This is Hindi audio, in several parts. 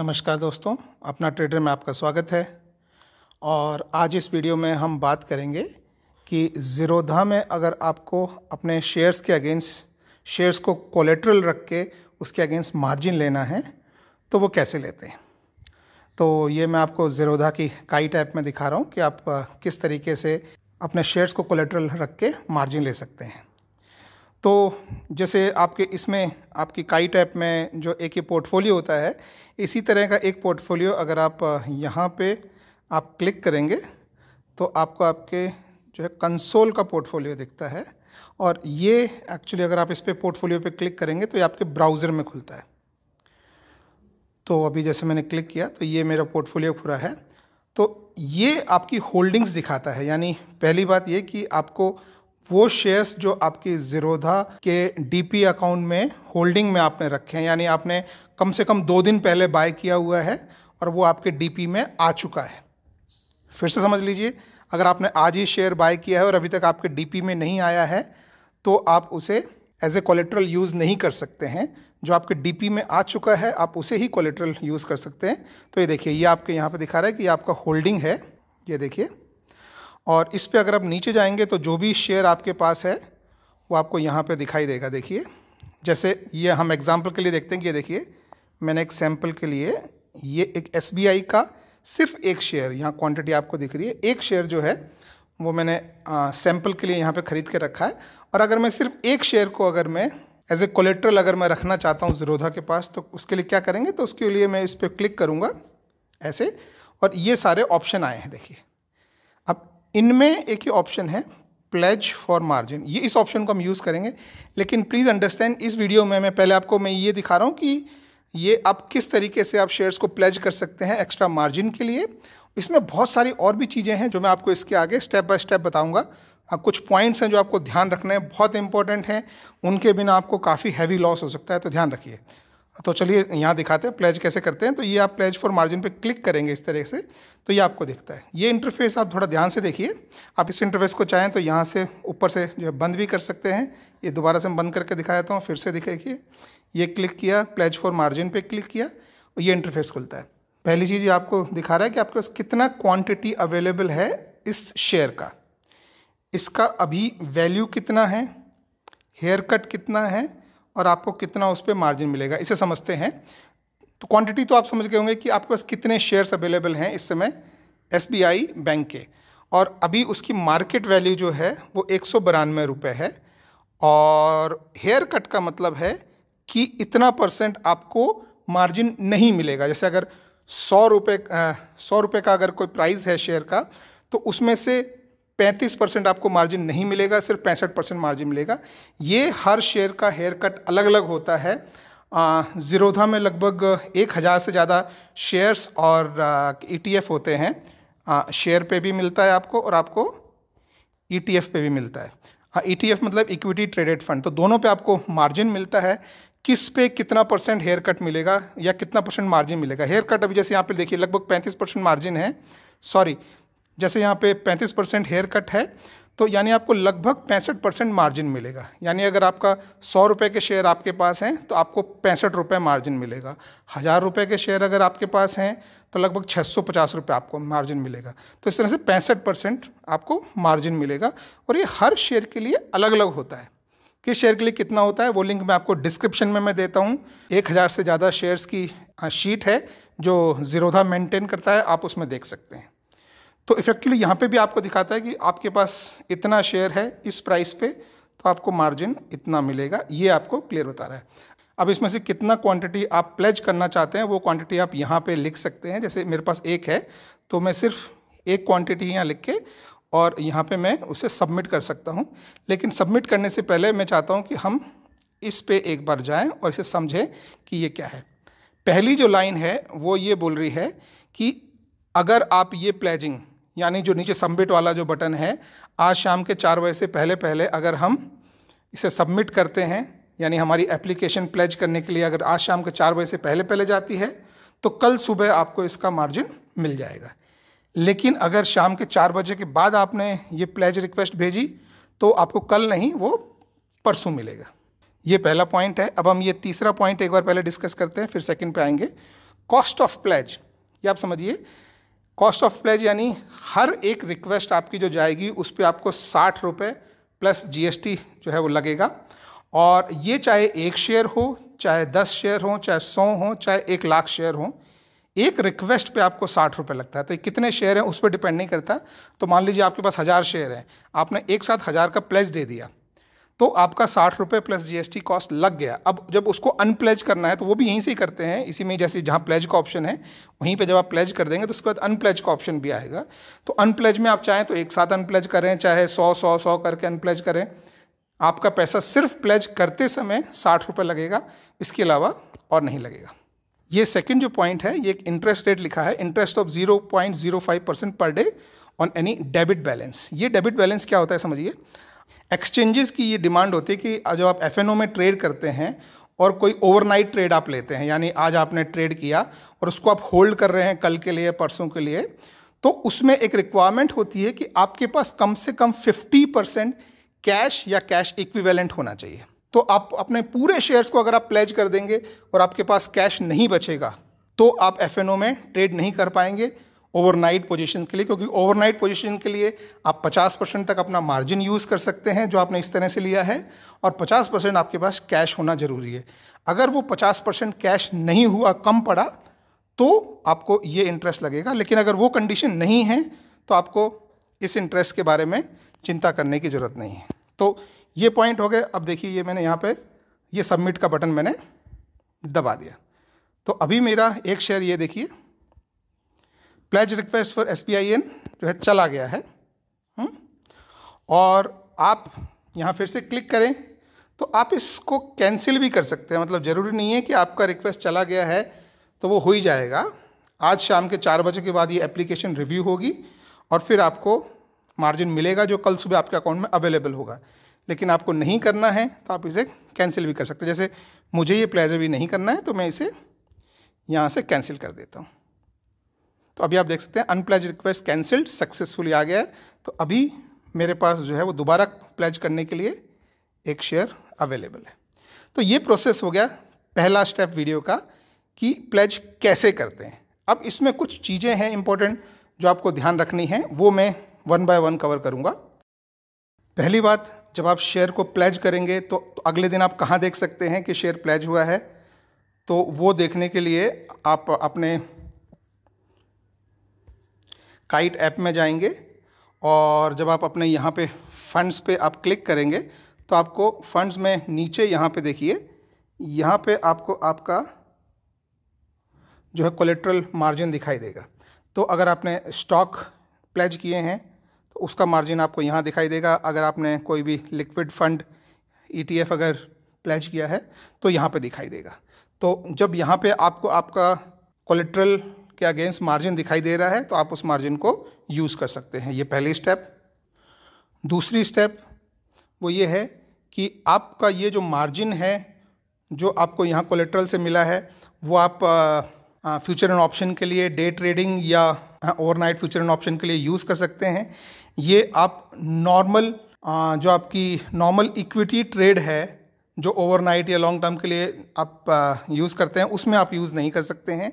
नमस्कार दोस्तों अपना ट्रेडर में आपका स्वागत है और आज इस वीडियो में हम बात करेंगे कि ज़ीरोधा में अगर आपको अपने शेयर्स के अगेंस्ट शेयर्स को कोलेट्रल रख के उसके अगेंस्ट मार्जिन लेना है तो वो कैसे लेते हैं तो ये मैं आपको ज़ीरोधा की काई टाइप में दिखा रहा हूँ कि आप किस तरीके से अपने शेयर्स को कोलेट्रल रख के मार्जिन ले सकते हैं तो जैसे आपके इसमें आपकी काई टैप में जो एक ही पोर्टफोलियो होता है इसी तरह का एक पोर्टफोलियो अगर आप यहाँ पे आप क्लिक करेंगे तो आपको आपके जो है कंसोल का पोर्टफोलियो दिखता है और ये एक्चुअली अगर आप इस पर पोर्टफोलियो पे क्लिक करेंगे तो ये आपके ब्राउज़र में खुलता है तो अभी जैसे मैंने क्लिक किया तो ये मेरा पोर्टफोलियो खुला है तो ये आपकी होल्डिंग्स दिखाता है यानी पहली बात ये कि आपको वो शेयर्स जो आपके जीरोधा के डीपी अकाउंट में होल्डिंग में आपने रखे हैं यानी आपने कम से कम दो दिन पहले बाय किया हुआ है और वो आपके डीपी में आ चुका है फिर से समझ लीजिए अगर आपने आज ही शेयर बाय किया है और अभी तक आपके डीपी में नहीं आया है तो आप उसे एज ए कोलेट्रल यूज़ नहीं कर सकते हैं जो आपके डीपी में आ चुका है आप उसे ही कोलेट्रल यूज़ कर सकते हैं तो ये देखिए ये आपके यहाँ पे दिखा रहा है कि ये आपका होल्डिंग है ये देखिए और इस पर अगर आप नीचे जाएंगे तो जो भी शेयर आपके पास है वो आपको यहाँ पे दिखाई देगा देखिए जैसे ये हम एग्जाम्पल के लिए देखते हैं कि ये देखिए मैंने एक सैम्पल के लिए ये एक एस का सिर्फ एक शेयर यहाँ क्वांटिटी आपको दिख रही है एक शेयर जो है वो मैंने सैम्पल के लिए यहाँ पे ख़रीद के रखा है और अगर मैं सिर्फ एक शेयर को अगर मैं एज ए कोलेट्रल अगर मैं रखना चाहता हूँ ज़ीरोधा के पास तो उसके लिए क्या करेंगे तो उसके लिए मैं इस पर क्लिक करूँगा ऐसे और ये सारे ऑप्शन आए हैं देखिए इनमें एक ही ऑप्शन है प्लेज फॉर मार्जिन ये इस ऑप्शन को हम यूज़ करेंगे लेकिन प्लीज़ अंडरस्टैंड इस वीडियो में मैं पहले आपको मैं ये दिखा रहा हूँ कि ये आप किस तरीके से आप शेयर्स को प्लेज कर सकते हैं एक्स्ट्रा मार्जिन के लिए इसमें बहुत सारी और भी चीज़ें हैं जो मैं आपको इसके आगे स्टेप बाय स्टेप बताऊंगा हाँ, कुछ पॉइंट्स हैं जो आपको ध्यान रखना है बहुत इंपॉर्टेंट हैं उनके बिना आपको काफ़ी हैवी लॉस हो सकता है तो ध्यान रखिए तो चलिए यहाँ दिखाते हैं प्लेज कैसे करते हैं तो ये आप प्लेज फॉर मार्जिन पे क्लिक करेंगे इस तरह से तो ये आपको दिखता है ये इंटरफेस आप थोड़ा ध्यान से देखिए आप इस इंटरफेस को चाहें तो यहाँ से ऊपर से जो है बंद भी कर सकते हैं ये दोबारा से बंद करके दिखा देता हूँ फिर से कि ये क्लिक किया प्लेज फॉर मार्जिन पर क्लिक किया और ये इंटरफेस खुलता है पहली चीज़ ये आपको दिखा रहा है कि आपके पास कितना क्वान्टिटी अवेलेबल है इस शेयर का इसका अभी वैल्यू कितना है हेयर कट कितना है और आपको कितना उस पर मार्जिन मिलेगा इसे समझते हैं तो क्वांटिटी तो आप समझ गए होंगे कि आपके पास कितने शेयर्स अवेलेबल हैं इस समय एस बैंक के और अभी उसकी मार्केट वैल्यू जो है वो एक सौ रुपये है और हेयर कट का मतलब है कि इतना परसेंट आपको मार्जिन नहीं मिलेगा जैसे अगर सौ रुपये सौ रुपये का अगर कोई प्राइस है शेयर का तो उसमें से पैंतीस परसेंट आपको मार्जिन नहीं मिलेगा सिर्फ पैंसठ परसेंट मार्जिन मिलेगा ये हर शेयर का हेयर कट अलग अलग होता है ज़ीरोधा में लगभग एक हज़ार से ज़्यादा शेयर्स और ई e होते हैं शेयर पे भी मिलता है आपको और आपको ई e पे भी मिलता है ई e मतलब इक्विटी ट्रेडेड फंड तो दोनों पे आपको मार्जिन मिलता है किस पे कितना परसेंट हेयर कट मिलेगा या कितना परसेंट मार्जिन मिलेगा हेयर कट अभी जैसे यहाँ पे देखिए लगभग पैंतीस परसेंट मार्जिन है सॉरी जैसे यहाँ पे 35 परसेंट हेयर कट है तो यानी आपको लगभग पैंसठ परसेंट मार्जिन मिलेगा यानी अगर आपका सौ रुपये के शेयर आपके पास हैं तो आपको पैंसठ रुपये मार्जिन मिलेगा हज़ार रुपये के शेयर अगर आपके पास हैं तो लगभग छः सौ पचास रुपये आपको मार्जिन मिलेगा तो इस तरह से पैंसठ परसेंट आपको मार्जिन मिलेगा और ये हर शेयर के लिए अलग अलग होता है किस शेयर के लिए कितना होता है वो लिंक मैं आपको डिस्क्रिप्शन में मैं देता हूँ एक हज़ार से ज़्यादा शेयर्स की शीट है जो जीरोधा मेंटेन करता है आप उसमें देख सकते हैं तो इफेक्टिवली यहाँ पे भी आपको दिखाता है कि आपके पास इतना शेयर है इस प्राइस पे तो आपको मार्जिन इतना मिलेगा ये आपको क्लियर बता रहा है अब इसमें से कितना क्वांटिटी आप प्लेज करना चाहते हैं वो क्वांटिटी आप यहाँ पे लिख सकते हैं जैसे मेरे पास एक है तो मैं सिर्फ एक क्वांटिटी यहाँ लिख के और यहाँ पे मैं उसे सबमिट कर सकता हूँ लेकिन सबमिट करने से पहले मैं चाहता हूँ कि हम इस पे एक बार जाएँ और इसे समझें कि ये क्या है पहली जो लाइन है वो ये बोल रही है कि अगर आप ये प्लेजिंग यानी जो नीचे सबमिट वाला जो बटन है आज शाम के चार बजे से पहले पहले अगर हम इसे सबमिट करते हैं यानी हमारी एप्लीकेशन प्लेज करने के लिए अगर आज शाम के चार बजे से पहले पहले जाती है तो कल सुबह आपको इसका मार्जिन मिल जाएगा लेकिन अगर शाम के चार बजे के बाद आपने ये प्लेज रिक्वेस्ट भेजी तो आपको कल नहीं वो परसों मिलेगा ये पहला पॉइंट है अब हम ये तीसरा पॉइंट एक बार पहले डिस्कस करते हैं फिर सेकंड पे आएंगे कॉस्ट ऑफ प्लेज ये आप समझिए कॉस्ट ऑफ प्लेज यानी हर एक रिक्वेस्ट आपकी जो जाएगी उस पर आपको साठ रुपये प्लस जी जो है वो लगेगा और ये चाहे एक शेयर हो चाहे दस शेयर हो चाहे सौ हो चाहे एक लाख शेयर हो एक रिक्वेस्ट पे आपको साठ रुपये लगता है तो कितने शेयर हैं उस पर डिपेंड नहीं करता तो मान लीजिए आपके पास हज़ार शेयर हैं आपने एक साथ हज़ार का प्लेज दे दिया तो आपका साठ रुपये प्लस जीएसटी कॉस्ट लग गया अब जब उसको अनप्लेज करना है तो वो भी यहीं से ही करते हैं इसी में जैसे जहाँ प्लेज का ऑप्शन है वहीं पे जब आप प्लेज कर देंगे तो उसके बाद अनप्लेज का ऑप्शन भी आएगा तो अनप्लेज में आप चाहें तो एक साथ अनप्लेज करें चाहे सौ सौ सौ करके अनप्लेज करें आपका पैसा सिर्फ प्लेज करते समय साठ रुपये लगेगा इसके अलावा और नहीं लगेगा ये सेकेंड जो पॉइंट है ये एक इंटरेस्ट रेट लिखा है interest of zero point zero five percent per day on any debit balance ये डेबिट बैलेंस क्या होता है समझिए एक्सचेंजेस की ये डिमांड होती है कि जब आप एफ में ट्रेड करते हैं और कोई ओवरनाइट ट्रेड आप लेते हैं यानी आज आपने ट्रेड किया और उसको आप होल्ड कर रहे हैं कल के लिए परसों के लिए तो उसमें एक रिक्वायरमेंट होती है कि आपके पास कम से कम 50 परसेंट कैश या कैश इक्विवेलेंट होना चाहिए तो आप अपने पूरे शेयर्स को अगर आप प्लेज कर देंगे और आपके पास कैश नहीं बचेगा तो आप एफ में ट्रेड नहीं कर पाएंगे ओवरनाइट पोजीशन के लिए क्योंकि ओवरनाइट पोजीशन के लिए आप 50 परसेंट तक अपना मार्जिन यूज़ कर सकते हैं जो आपने इस तरह से लिया है और 50 परसेंट आपके पास कैश होना ज़रूरी है अगर वो 50 परसेंट कैश नहीं हुआ कम पड़ा तो आपको ये इंटरेस्ट लगेगा लेकिन अगर वो कंडीशन नहीं है तो आपको इस इंटरेस्ट के बारे में चिंता करने की ज़रूरत नहीं है तो ये पॉइंट हो गए अब देखिए ये मैंने यहाँ पर ये सबमिट का बटन मैंने दबा दिया तो अभी मेरा एक शेयर ये देखिए प्लेज रिक्वेस्ट फॉर एस जो है चला गया है हुँ? हम्म, और आप यहाँ फिर से क्लिक करें तो आप इसको कैंसिल भी कर सकते हैं मतलब ज़रूरी नहीं है कि आपका रिक्वेस्ट चला गया है तो वो हो ही जाएगा आज शाम के चार बजे के बाद ये एप्लीकेशन रिव्यू होगी और फिर आपको मार्जिन मिलेगा जो कल सुबह आपके अकाउंट में अवेलेबल होगा लेकिन आपको नहीं करना है तो आप इसे कैंसिल भी कर सकते हैं जैसे मुझे ये प्लेजर भी नहीं करना है तो मैं इसे यहाँ से कैंसिल कर देता हूँ तो अभी आप देख सकते हैं अनप्लेज रिक्वेस्ट कैंसिल्ड सक्सेसफुली आ गया है तो अभी मेरे पास जो है वो दोबारा प्लेज करने के लिए एक शेयर अवेलेबल है तो ये प्रोसेस हो गया पहला स्टेप वीडियो का कि प्लेज कैसे करते हैं अब इसमें कुछ चीज़ें हैं इंपॉर्टेंट जो आपको ध्यान रखनी है वो मैं वन बाय वन कवर करूंगा पहली बात जब आप शेयर को प्लेज करेंगे तो अगले दिन आप कहाँ देख सकते हैं कि शेयर प्लेज हुआ है तो वो देखने के लिए आप अपने काइट ऐप में जाएंगे और जब आप अपने यहाँ पे फंड्स पे आप क्लिक करेंगे तो आपको फंड्स में नीचे यहाँ पे देखिए यहाँ पे आपको आपका जो है कोलेट्रल मार्जिन दिखाई देगा तो अगर आपने स्टॉक प्लेज किए हैं तो उसका मार्जिन आपको यहाँ दिखाई देगा अगर आपने कोई भी लिक्विड फंड ई अगर प्लेज किया है तो यहाँ पर दिखाई देगा तो जब यहाँ पर आपको आपका कोलेट्रल के अगेंस्ट मार्जिन दिखाई दे रहा है तो आप उस मार्जिन को यूज़ कर सकते हैं ये पहली स्टेप दूसरी स्टेप वो ये है कि आपका ये जो मार्जिन है जो आपको यहाँ कोलेट्रल से मिला है वो आप फ्यूचर एंड ऑप्शन के लिए डे ट्रेडिंग या ओवरनाइट फ्यूचर एंड ऑप्शन के लिए यूज़ कर सकते हैं ये आप नॉर्मल जो आपकी नॉर्मल इक्विटी ट्रेड है जो ओवरनाइट या लॉन्ग टर्म के लिए आप यूज़ करते हैं उसमें आप यूज़ नहीं कर सकते हैं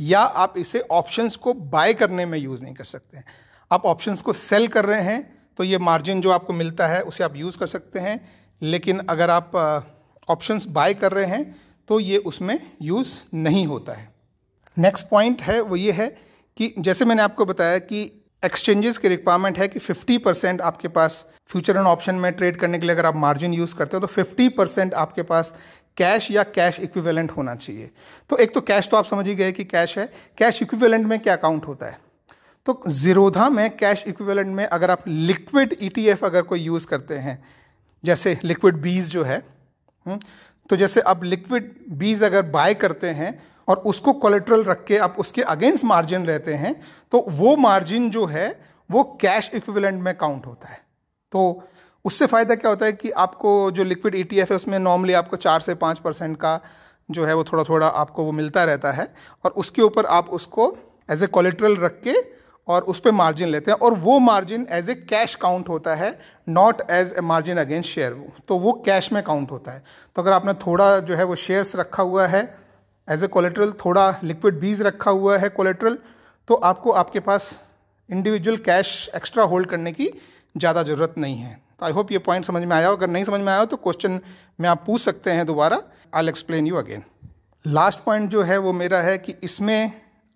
या आप इसे ऑप्शंस को बाय करने में यूज़ नहीं कर सकते हैं आप ऑप्शंस को सेल कर रहे हैं तो ये मार्जिन जो आपको मिलता है उसे आप यूज़ कर सकते हैं लेकिन अगर आप ऑप्शंस बाय कर रहे हैं तो ये उसमें यूज़ नहीं होता है नेक्स्ट पॉइंट है वो ये है कि जैसे मैंने आपको बताया कि एक्सचेंजेस की रिक्वायरमेंट है कि 50 परसेंट आपके पास फ्यूचर एंड ऑप्शन में ट्रेड करने के लिए अगर आप मार्जिन यूज़ करते हो तो 50 परसेंट आपके पास कैश या कैश इक्विवेलेंट होना चाहिए तो एक तो कैश तो आप समझ ही गए कि कैश है कैश इक्विवेलेंट में क्या अकाउंट होता है तो जीरोधा में कैश इक्विवेलेंट में अगर आप लिक्विड ई e अगर कोई यूज़ करते हैं जैसे लिक्विड बीज जो है हम्म, तो जैसे आप लिक्विड बीज अगर बाय करते हैं और उसको कोलेट्रल रख के आप उसके अगेंस्ट मार्जिन रहते हैं तो वो मार्जिन जो है वो कैश इक्विवेलेंट में काउंट होता है तो उससे फ़ायदा क्या होता है कि आपको जो लिक्विड ई e है उसमें नॉर्मली आपको चार से पाँच परसेंट का जो है वो थोड़ा थोड़ा आपको वो मिलता रहता है और उसके ऊपर आप उसको एज ए कोलेट्रल रख के और उस पर मार्जिन लेते हैं और वो margin as a cash count होता है not as a margin against share तो वो कैश में काउंट होता है तो अगर आपने थोड़ा जो है वो शेयर्स रखा हुआ है एज ए कोलेट्रल थोड़ा लिक्विड बीज रखा हुआ है कोलेट्रल तो आपको आपके पास इंडिविजुअल कैश एक्स्ट्रा होल्ड करने की ज़्यादा ज़रूरत नहीं है तो आई होप ये पॉइंट समझ में आया हो अगर नहीं समझ में आया हो तो क्वेश्चन में आप पूछ सकते हैं दोबारा I explain you again last point जो है वो मेरा है कि इसमें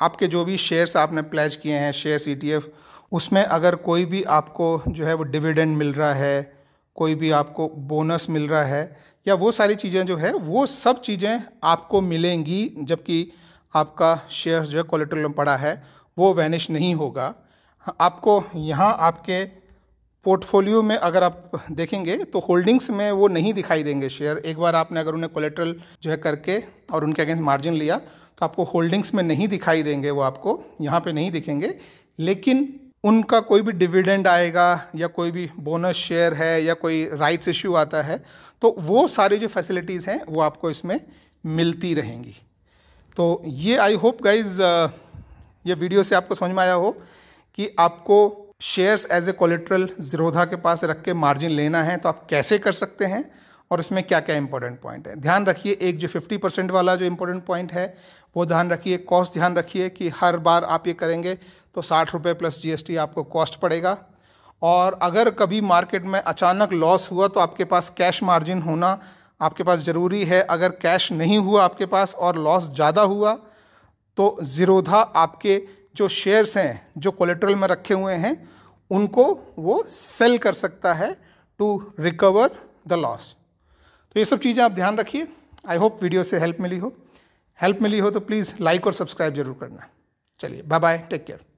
आपके जो भी शेयर्स आपने प्लेज किए हैं शेयर्स ई e उसमें अगर कोई भी आपको जो है वो डिविडेंड मिल रहा है कोई भी आपको बोनस मिल रहा है या वो सारी चीज़ें जो है वो सब चीज़ें आपको मिलेंगी जबकि आपका शेयर जो है कोलेट्रल में पड़ा है वो वैनिश नहीं होगा आपको यहाँ आपके पोर्टफोलियो में अगर आप देखेंगे तो होल्डिंग्स में वो नहीं दिखाई देंगे शेयर एक बार आपने अगर उन्हें कोलेट्रल जो है करके और उनके अगेंस्ट मार्जिन लिया तो आपको होल्डिंग्स में नहीं दिखाई देंगे वो आपको यहाँ पे नहीं दिखेंगे लेकिन उनका कोई भी डिविडेंड आएगा या कोई भी बोनस शेयर है या कोई राइट्स इश्यू आता है तो वो सारी जो फैसिलिटीज़ हैं वो आपको इसमें मिलती रहेंगी तो ये आई होप गाइज ये वीडियो से आपको समझ में आया हो कि आपको shares as a collateral Zerodha के पास रख के मार्जिन लेना है तो आप कैसे कर सकते हैं और इसमें क्या क्या इंपॉर्टेंट पॉइंट है ध्यान रखिए एक जो 50 परसेंट वाला जो इंपॉर्टेंट पॉइंट है वो ध्यान रखिए कॉस्ट ध्यान रखिए कि हर बार आप ये करेंगे तो साठ रुपये प्लस जीएसटी आपको कॉस्ट पड़ेगा और अगर कभी मार्केट में अचानक लॉस हुआ तो आपके पास कैश मार्जिन होना आपके पास ज़रूरी है अगर कैश नहीं हुआ आपके पास और लॉस ज़्यादा हुआ तो ज़ीरोधा आपके जो शेयर्स हैं जो कोलेट्रल में रखे हुए हैं उनको वो सेल कर सकता है टू रिकवर द लॉस तो ये सब चीज़ें आप ध्यान रखिए आई होप वीडियो से हेल्प मिली हो हेल्प मिली हो तो प्लीज़ लाइक और सब्सक्राइब जरूर करना चलिए बाय बाय टेक केयर